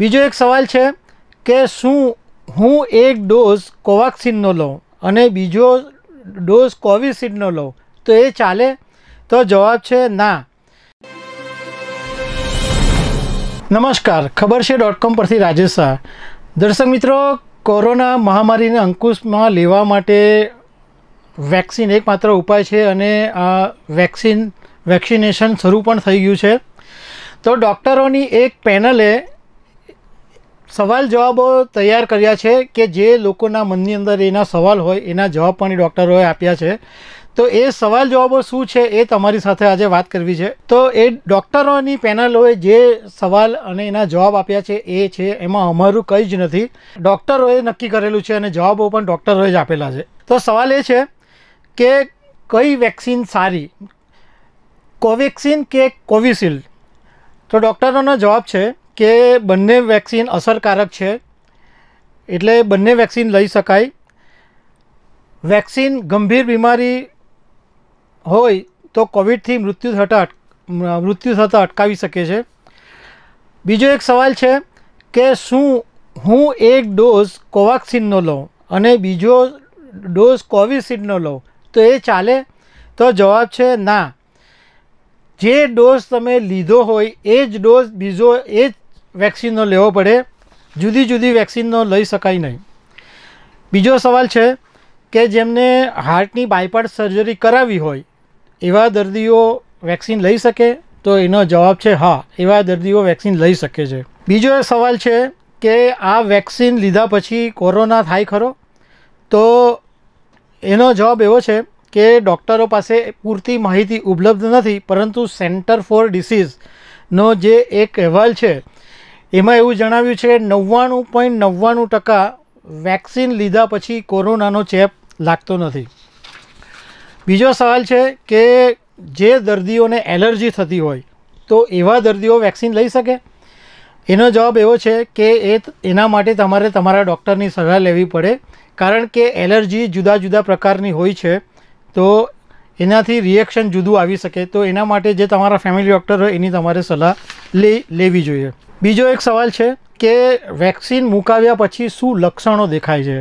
બીજો એક સવાલ છે કે શું હું એક ડોઝ કોવાક્સિનનો લઉં અને બીજો ડોઝ કોવિશિલ્ડનો લઉં તો એ ચાલે તો જવાબ છે ના નમસ્કાર ખબર છે ડોટ કોમ પરથી રાજેશ શાહ દર્શક મિત્રો કોરોના મહામારીને અંકુશમાં લેવા માટે વેક્સિન એકમાત્ર ઉપાય છે અને આ વેક્સિન વેક્સિનેશન શરૂ પણ થઈ ગયું છે તો ડૉક્ટરોની એક પેનલે સવાલ જવાબ તૈયાર કર્યા છે કે જે લોકોના મનની અંદર એના સવાલ હોય એના જવાબ પણ ડોક્ટરોએ આપ્યા છે તો એ સવાલ જવાબ શું છે એ તમારી સાથે આજે વાત કરવી છે તો એ ડોક્ટરોની પેનલ હોય જે સવાલ અને એના જવાબ આપ્યા છે એ છે એમાં અમારું કંઈ જ નથી ડોક્ટરોએ નક્કી કરેલું છે અને જવાબ પણ ડોક્ટરોએ જ આપેલા છે તો સવાલ એ છે કે કઈ વેક્સિન સારી કોવેક્સિન કે કોવિશીલ્ડ તો ડોક્ટરોનો જવાબ છે કે બન્ને વેક્સિન અસરકારક છે એટલે બન્ને વેક્સિન લઈ શકાય વેક્સિન ગંભીર બીમારી હોય તો કોવિડ થી મૃત્યુદર ઘટા મૃત્યુદર ઘટાવી શકે છે બીજો એક સવાલ છે કે શું હું એક ડોઝ કોવાક્સિન નો લઉં અને બીજો ડોઝ કોવિસીડ નો લઉં તો એ ચાલે તો જવાબ છે ના જે ડોઝ તમને લીધો હોય એ જ ડોઝ બીજો એ वैक्सीन નો લેવો પડે જુદી જુદી વેક્સિન નો લઈ શકાય નહીં બીજો સવાલ છે કે જેમને હાર્ટની બાયપાસ સર્જરી કરાવી હોય એવા દર્દીઓ વેક્સિન લઈ શકે તો એનો જવાબ છે હા એવા દર્દીઓ વેક્સિન લઈ શકે છે બીજો સવાલ છે કે આ વેક્સિન લીધા પછી કોરોના થાય ખરો તો એનો જવાબ એવો છે કે ડોક્ટરો પાસે પૂરતી માહિતી ઉપલબ્ધ નથી પરંતુ સેન્ટર ફોર ડિસીઝ નો જે એક અહેવાલ છે એમે એવું જણાવ્યું છે 99.99% વેક્સિન લીધા પછી કોરોનાનો ચેપ લાગતો નથી બીજો સવાલ છે કે જે દર્દીઓને એલર્જી થતી હોય તો એવા દર્દીઓ વેક્સિન લઈ શકે એનો જવાબ એવો છે કે એ એના માટે તમારે તમારા ડોક્ટરની સલા લેવી પડે કારણ કે એલર્જી જુદા જુદા પ્રકારની હોય છે તો એનાથી રિએક્શન જુધુ આવી શકે તો એના માટે જે તમારો ફેમિલી ડોક્ટર હોય એની તમારે સલા લે લેવી જોઈએ બીજો એક સવાલ છે કે વેક્સિન મુકાવ્યા પછી શું લક્ષણો દેખાય છે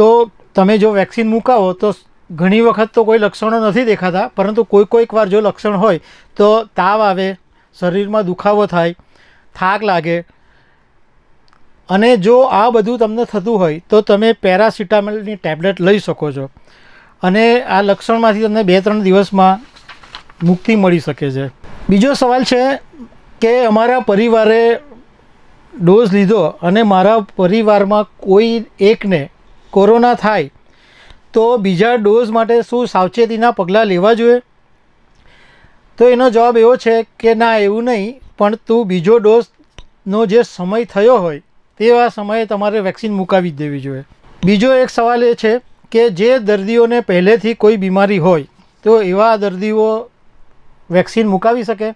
તો તમે જો વેક્સિન મુકાવો તો ઘણી વખત તો કોઈ લક્ષણો નથી દેખાતા પરંતુ કોઈ કોઈક વાર જો લક્ષણ હોય તો તાવ આવે શરીરમાં દુખાવો થાય થાક લાગે અને જો આ બધું તમને થતું હોય તો તમે પેરાસિટામોલ ની ટેબ્લેટ લઈ શકો છો અને આ લક્ષણમાંથી તમને બે ત્રણ દિવસમાં મુક્તિ મળી શકે છે બીજો સવાલ છે કે અમારા પરિવારે ડોઝ લીધો અને મારા પરિવારમાં કોઈ એકને કોરોના થાય તો બીજો ડોઝ માટે શું સાવચેતીના પગલા લેવા જોઈએ તો એનો જવાબ એવો છે કે ના એવું નહીં પણ તું બીજો ડોઝ નો જે સમય થયો હોય તેવા સમયે તમારે વેક્સિન મુકાવી દેવી જોઈએ બીજો એક સવાલ એ છે કે જે દર્દીઓને પહેલેથી કોઈ બીમારી હોય તો એવા દર્દીઓ વેક્સિન મુકાવી શકે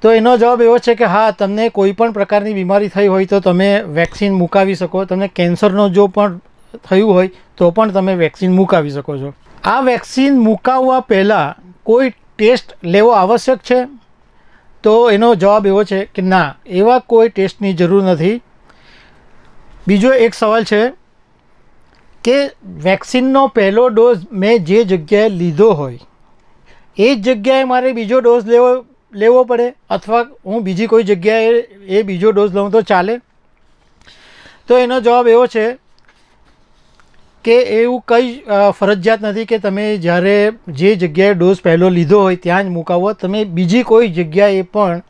તો એનો જવાબ એવો છે કે હા તમને કોઈ પણ પ્રકારની બીમારી થઈ હોય તો તમે વેક્સિન મુકાવી શકો તમને કેન્સરનો જો પણ થયું હોય તો પણ તમે વેક્સિન મુકાવી શકો છો આ વેક્સિન મુકાવવા પહેલાં કોઈ ટેસ્ટ લેવો આવશ્યક છે તો એનો જવાબ એવો છે કે ના એવા કોઈ ટેસ્ટની જરૂર નથી બીજો એક સવાલ છે કે વેક્સિન નો પહેલો ડોઝ મે જે જગ્યાએ લીધો હોય એ જ જગ્યાએ મારે બીજો ડોઝ લેવો લેવો પડે અથવા હું બીજી કોઈ જગ્યાએ એ બીજો ડોઝ લઉં તો ચાલે તો એનો જવાબ એવો છે કે એવું કોઈ ફરજિયાત નથી કે તમે જારે જે જગ્યાએ ડોઝ પહેલો લીધો હોય ત્યાં જ મુકાવો તમે બીજી કોઈ જગ્યાએ પણ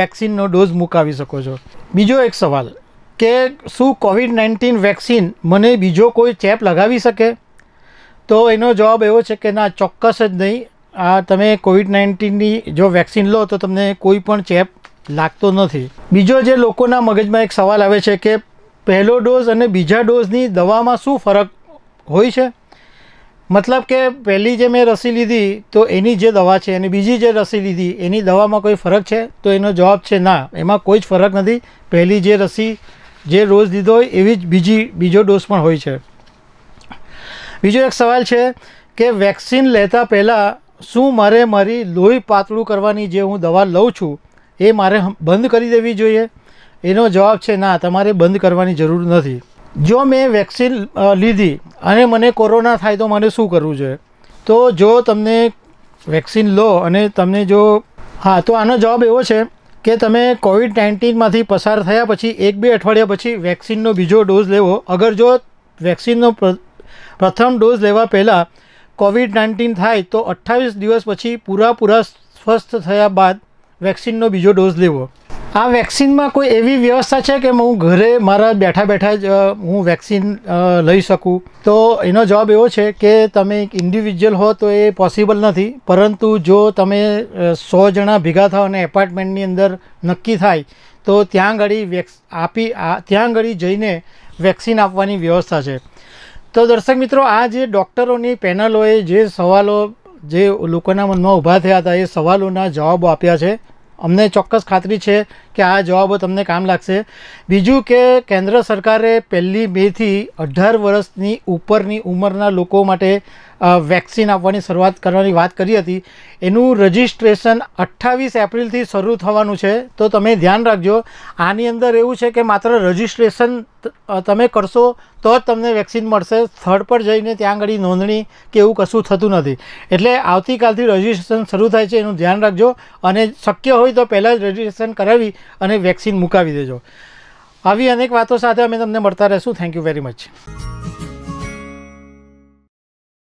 વેક્સિનનો ડોઝ મુકાવી શકો છો બીજો એક સવાલ કે શું કોવિડ-19 વેક્સિન મને બીજો કોઈ ચેપ લગાવી શકે તો એનો જવાબ એવો છે કે ના ચોક્કસ જ નહીં આ તમે કોવિડ-19 ની જો વેક્સિન લો તો તમને કોઈ પણ ચેપ લાગતો નથી બીજો જે લોકોના મગજમાં એક સવાલ આવે છે કે પહેલો ડોઝ અને બીજો ડોઝ ની દવામાં શું ફરક હોય છે મતલબ કે પહેલી જે મે રસી લીધી તો એની જે દવા છે એની બીજી જે રસી લીધી એની દવામાં કોઈ ફરક છે તો એનો જવાબ છે ના એમાં કોઈ ફરક નથી પહેલી જે રસી જે ડોઝ દીધો હોય એવી જ બીજી બીજો ડોઝ પણ હોય છે બીજો એક સવાલ છે કે વેક્સિન લેતા પહેલાં શું મારે મારી લોહી પાતળું કરવાની જે હું દવા લઉં છું એ મારે બંધ કરી દેવી જોઈએ એનો જવાબ છે ના તમારે બંધ કરવાની જરૂર નથી જો મેં વેક્સિન લીધી અને મને કોરોના થાય તો મને શું કરવું જોઈએ તો જો તમને વેક્સિન લો અને તમને જો હા તો આનો જવાબ એવો છે કે તમે કોવિડ-19 માંથી પસાર થયા પછી એક બે અઠવાડિયા પછી વેક્સિનનો બીજો ડોઝ લેવો અગર જો વેક્સિનનો પ્રથમ ડોઝ લેવા પહેલા કોવિડ-19 થાય તો 28 દિવસ પછી પૂરા પૂરા સ્વસ્થ થયા બાદ વેક્સિનનો બીજો ડોઝ લેવો આ વેક્સિનમાં કોઈ એવી વ્યવસ્થા છે કે હું ઘરે મારા બેઠા બેઠા જ હું વેક્સિન લઈ શકું તો એનો જવાબ એવો છે કે તમે ઇન્ડિવિજ્યુઅલ હો તો એ પોસિબલ નથી પરંતુ જો તમે સો જણા ભેગા થાવ અને એપાર્ટમેન્ટની અંદર નક્કી થાય તો ત્યાં આગળ વેક્સ આપી ત્યાં આગળ જઈને વેક્સિન આપવાની વ્યવસ્થા છે તો દર્શક મિત્રો આ જે ડૉક્ટરોની પેનલોએ જે સવાલો જે લોકોના મનમાં ઊભા થયા હતા એ સવાલોના જવાબો આપ્યા છે અમને ચોક્કસ ખાતરી છે કે આ જવાબો તમને કામ લાગશે બીજું કે કેન્દ્ર સરકારે પહેલી બેથી અઢાર વર્ષની ઉપરની ઉંમરના લોકો માટે અ વેક્સિન આવવાની શરૂઆત કરવાની વાત કરી હતી એનું રજીસ્ટ્રેશન 28 એપ્રિલ થી શરૂ થવાનું છે તો તમે ધ્યાન રાખજો આની અંદર એવું છે કે માત્ર રજીસ્ટ્રેશન તમે કરશો તો તમને વેક્સિન મળશે થર્ડ પર જઈને ત્યાં ગડી નોંધણી કે એવું કશું થતું નથી એટલે આવતી કાલથી રજીસ્ટ્રેશન શરૂ થાય છે એનું ધ્યાન રાખજો અને શક્ય હોય તો પહેલા જ રજીસ્ટ્રેશન કરાવી અને વેક્સિન મુકાવી દેજો આવી અનેક વાતો સાથે અમે તમને મળતા રહેશું થેન્ક યુ વેરી મચ